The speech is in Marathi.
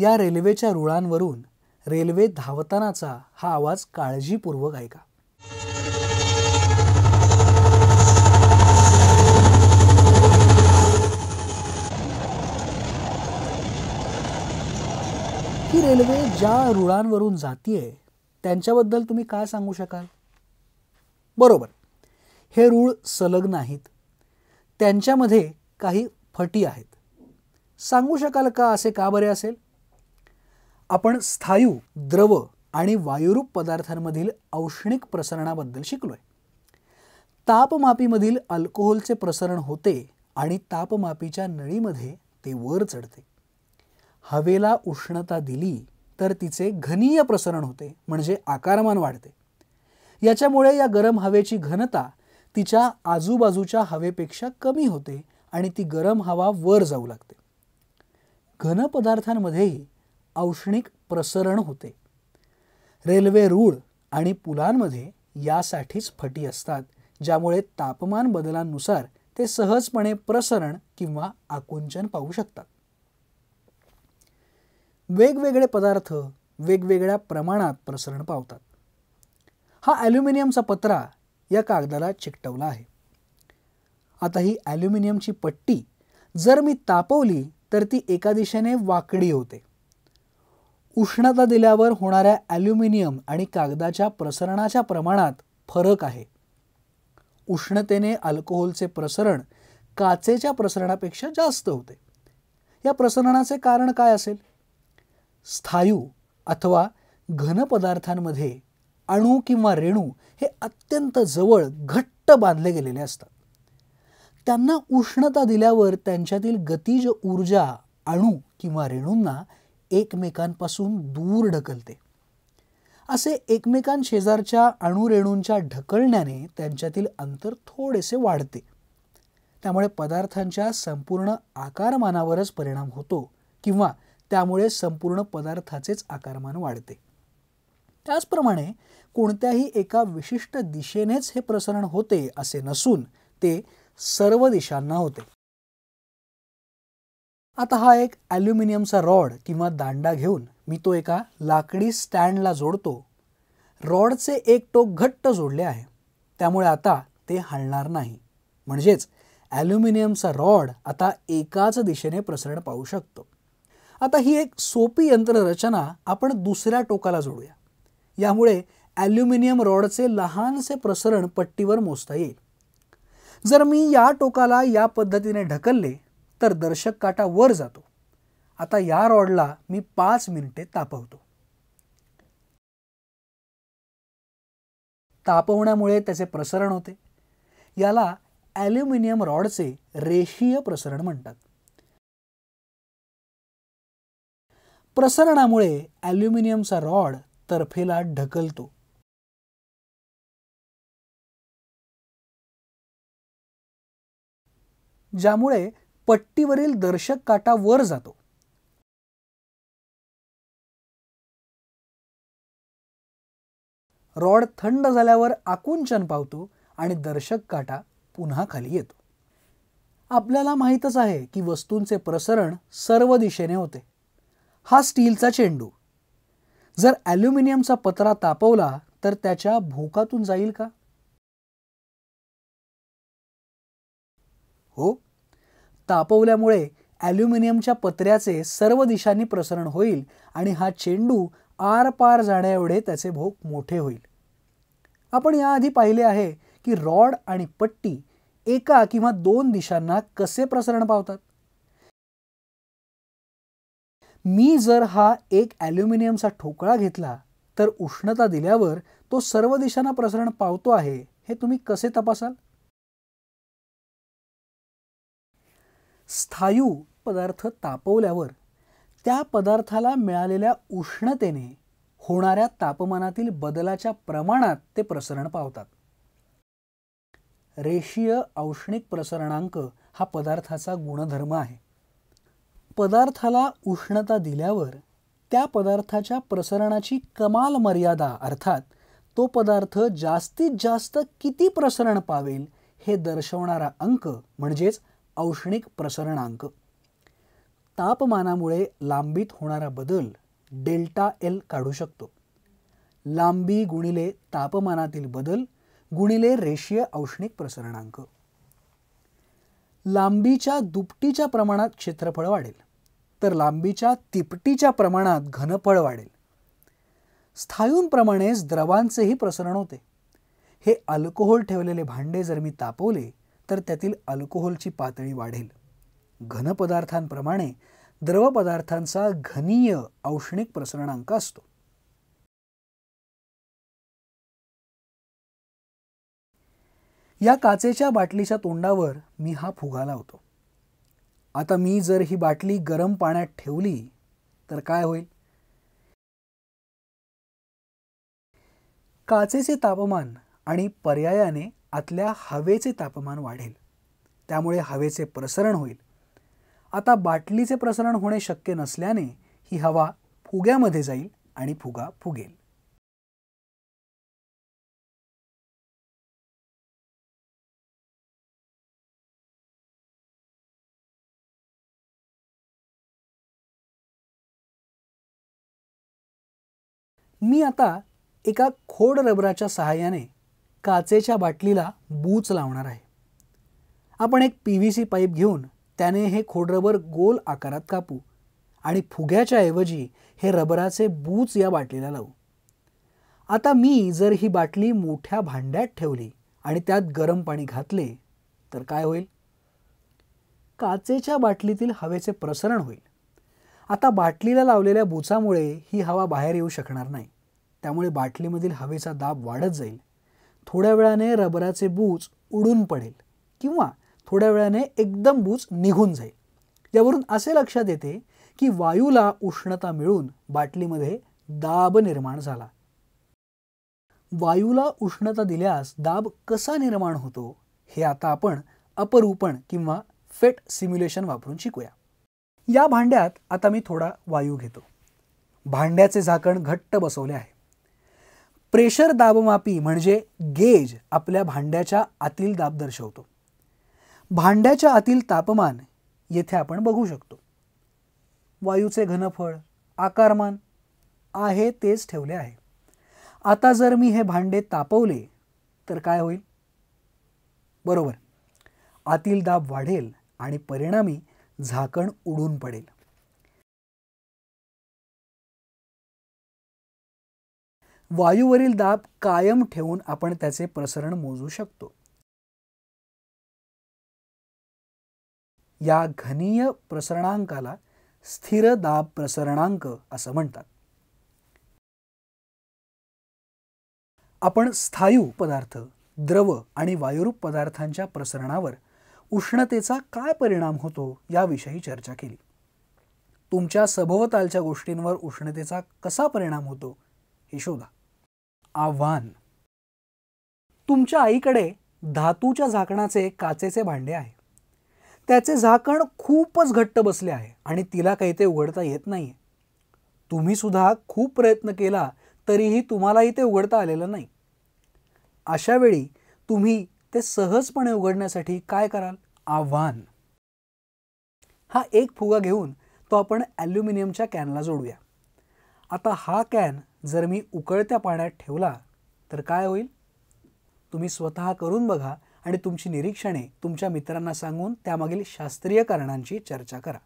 या रेल्वेच्या रुळांवरून रेल्वे धावतानाचा हा आवाज काळजीपूर्वक ऐका ही रेल्वे ज्या रुळांवरून जातीये त्यांच्याबद्दल तुम्ही काय सांगू शकाल बरोबर हे रूळ सलग नाहीत त्यांच्यामध्ये काही फटी आहेत सांगू शकाल का असे का बरे असेल आपण स्थायू द्रव आणि वायुरूप पदार्थांमधील औष्णिक प्रसरणाबद्दल शिकलो आहे तापमापीमधील अल्कोहोलचे प्रसरण होते आणि तापमापीच्या नळीमध्ये ते वर चढते हवेला उष्णता दिली तर तिचे घनीय प्रसरण होते म्हणजे आकारमान वाढते याच्यामुळे या गरम हवेची घनता तिच्या आजूबाजूच्या हवेपेक्षा कमी होते आणि ती गरम हवा वर जाऊ लागते घन पदार्थांमध्येही औष्णिक प्रसरण होते रेल्वे रूळ आणि पुलांमध्ये यासाठीच फटी असतात ज्यामुळे तापमान बदलांनुसार ते सहजपणे प्रसरण किंवा आकुंचन पाहू शकतात वेगवेगळे पदार्थ वेगवेगळ्या प्रमाणात प्रसरण पावतात हा ॲल्युमिनियमचा पत्रा या कागदाला चिकटवला आहे आता ही ॲल्युमिनियमची पट्टी जर मी तापवली तर ती एका दिशेने वाकडी होते उष्णता दिल्यावर होणाऱ्या ॲल्युमिनियम आणि कागदाच्या प्रसरणाच्या प्रमाणात फरक आहे उष्णतेने अल्कोहोलचे प्रसरण काचेच्या प्रसरणापेक्षा जास्त होते या प्रसरणाचे कारण काय असेल स्थायू अथवा घन पदार्थांमध्ये अणू किंवा रेणू हे अत्यंत जवळ घट्ट बांधले गेलेले असतात त्यांना उष्णता दिल्यावर त्यांच्यातील गतीज ऊर्जा अणू किंवा रेणूंना एकमेकांपासून दूर ढकलते असे एकमेकांशेजारच्या अणुरेणूंच्या ढकलण्याने त्यांच्यातील अंतर थोडेसे वाढते त्यामुळे पदार्थांच्या संपूर्ण आकारमानावरच परिणाम होतो किंवा त्यामुळे संपूर्ण पदार्थाचेच आकारमान वाढते त्याचप्रमाणे कोणत्याही एका विशिष्ट दिशेनेच हे प्रसरण होते असे नसून ते सर्व दिशांना होते आता हा एक ॲल्युमिनियमचा रॉड किंवा दांडा घेऊन मी तो एका लाकडी स्टँडला जोडतो रॉडचे एक टोक घट्ट जोडले आहे त्यामुळे आता ते हलणार नाही म्हणजेच ॲल्युमिनियमचा रॉड आता एकाच दिशेने प्रसरण पाहू शकतो आता ही एक सोपी यंत्ररचना आपण दुसऱ्या टोकाला जोडूया यामुळे ॲल्युमिनियम रॉडचे लहानसे प्रसरण पट्टीवर मोजता येईल जर मी या टोकाला या पद्धतीने ढकलले तर दर्शक काटा वर जातो आता या रॉडला मी पाच मिनिटे तापवतो तापवण्यामुळे त्याचे प्रसरण होते याला ॲल्युमिनियम रॉडचे रेषीय प्रसरण म्हणतात प्रसरणामुळे ॲल्युमिनियमचा रॉड तर्फेला ढकलतो ज्यामुळे पट्टीवरील दर्शक काटा वर जातो रॉड थंड झाल्यावर आकुंचन पावतो आणि दर्शक काटा पुन्हा खाली येतो आपल्याला माहीतच आहे की वस्तूंचे प्रसरण सर्व दिशेने होते हा स्टीलचा चेंडू जर ॲल्युमिनियमचा पत्रा तापवला तर त्याच्या भोकातून जाईल का हो तापवल्यामुळे ॲल्युमिनियमच्या पत्र्याचे सर्व दिशांनी प्रसरण होईल आणि हा चेंडू आरपार एवढे त्याचे भोग मोठे होईल आपण याआधी पाहिले आहे की रॉड आणि पट्टी एका किंवा दोन दिशांना कसे प्रसरण पावतात मी जर हा एक ॲल्युमिनियमचा ठोकळा घेतला तर उष्णता दिल्यावर तो सर्व दिशांना प्रसरण पावतो आहे हे तुम्ही कसे तपासाल स्थायू पदार्थ तापवल्यावर त्या पदार्थाला मिळालेल्या उष्णतेने होणाऱ्या तापमानातील बदलाच्या प्रमाणात ते प्रसरण पावतात रेषीय औष्णिक प्रसरणांक हा पदार्थाचा गुणधर्म आहे पदार्थाला उष्णता दिल्यावर त्या पदार्थाच्या प्रसरणाची कमाल मर्यादा अर्थात तो पदार्थ जास्तीत जास्त किती प्रसरण पावेल हे दर्शवणारा अंक म्हणजेच औष्णिक प्रसरणांक तापमानामुळे लांबीत होणारा बदल डेल्टा एल काढू शकतो लांबी गुणिले तापमानातील बदल गुणिले रेषीय औष्णिक प्रसरणांक लांबीच्या दुपटीच्या प्रमाणात क्षेत्रफळ वाढेल तर लांबीच्या तिपटीच्या प्रमाणात घनफळ वाढेल स्थायूंप्रमाणेच द्रवांचेही प्रसरण होते हे अल्कोहोल ठेवलेले भांडे जर मी तापवले तर त्यातील अल्कोहोलची पातळी वाढेल घन पदार्थांप्रमाणे द्रव पदार्थांचा घनीय औष्णिक प्रसरणांक असतो या काचेच्या बाटलीच्या तोंडावर मी हा फुगा लावतो आता मी जर ही बाटली गरम पाण्यात ठेवली तर काय होईल काचेचे तापमान आणि पर्यायाने आतल्या हवेचे तापमान वाढेल त्यामुळे हवेचे प्रसरण होईल आता बाटलीचे प्रसरण होणे शक्य नसल्याने ही हवा फुग्यामध्ये जाईल आणि फुगा फुगेल मी आता एका खोड रबराच्या सहाय्याने काचेच्या बाटलीला बूच लावणार आहे आपण एक पी व्ही सी पाईप घेऊन त्याने हे खोडरबर गोल आकारात कापू आणि फुग्याच्या ऐवजी हे रबराचे बूच या बाटलीला लावू आता मी जर ही बाटली मोठ्या भांड्यात ठेवली आणि त्यात गरम पाणी घातले तर काय होईल काचेच्या बाटलीतील हवेचे प्रसरण होईल आता बाटलीला लावलेल्या बुचामुळे ही हवा बाहेर येऊ शकणार नाही त्यामुळे बाटलीमधील हवेचा दाब वाढत जाईल थोड्या वेळाने रबराचे बूज उडून पडेल किंवा थोड्या वेळाने एकदम बूज निघून जाईल यावरून असे लक्षात येते की वायूला उष्णता मिळून बाटलीमध्ये दाब निर्माण झाला वायूला उष्णता दिल्यास दाब कसा निर्माण होतो हे आता आपण अपरूपण किंवा फेट सिम्युलेशन वापरून शिकूया या भांड्यात आता मी थोडा वायू घेतो भांड्याचे झाकण घट्ट बसवले आहे प्रेशर दाबमापी म्हणजे गेज आपल्या भांड्याच्या आतील दाब दर्शवतो भांड्याच्या आतील तापमान येथे आपण बघू शकतो वायूचे घनफळ आकारमान आहे तेच ठेवले आहे आता जर मी हे भांडे तापवले तर काय होईल बरोबर आतील दाब वाढेल आणि परिणामी झाकण उडून पडेल वायूवरील दाब कायम ठेवून आपण त्याचे प्रसरण मोजू शकतो या घनीय प्रसरणांकाला स्थिर दाब प्रसरणांक असं म्हणतात आपण स्थायू पदार्थ द्रव आणि वायुरूप पदार्थांच्या प्रसरणावर उष्णतेचा काय परिणाम होतो याविषयी चर्चा केली तुमच्या सभोवतालच्या गोष्टींवर उष्णतेचा कसा परिणाम होतो हे शोधा आव्हान तुमच्या आईकडे धातूच्या झाकणाचे काचेचे भांडे आहे त्याचे झाकण खूपच घट्ट बसले आहे आणि तिला काही ते उघडता येत नाही तुम्ही सुद्धा खूप प्रयत्न केला तरीही तुम्हालाही ते उघडता आलेलं नाही अशा वेळी तुम्ही ते सहजपणे उघडण्यासाठी काय कराल आव्हान हा एक फुगा घेऊन तो आपण ॲल्युमिनियमच्या कॅनला जोडूया आता हा कॅन जर मी उकळत्या पाण्यात ठेवला तर काय होईल तुम्ही स्वतः करून बघा आणि तुमची निरीक्षणे तुमच्या मित्रांना सांगून त्यामागील शास्त्रीय कारणांची चर्चा करा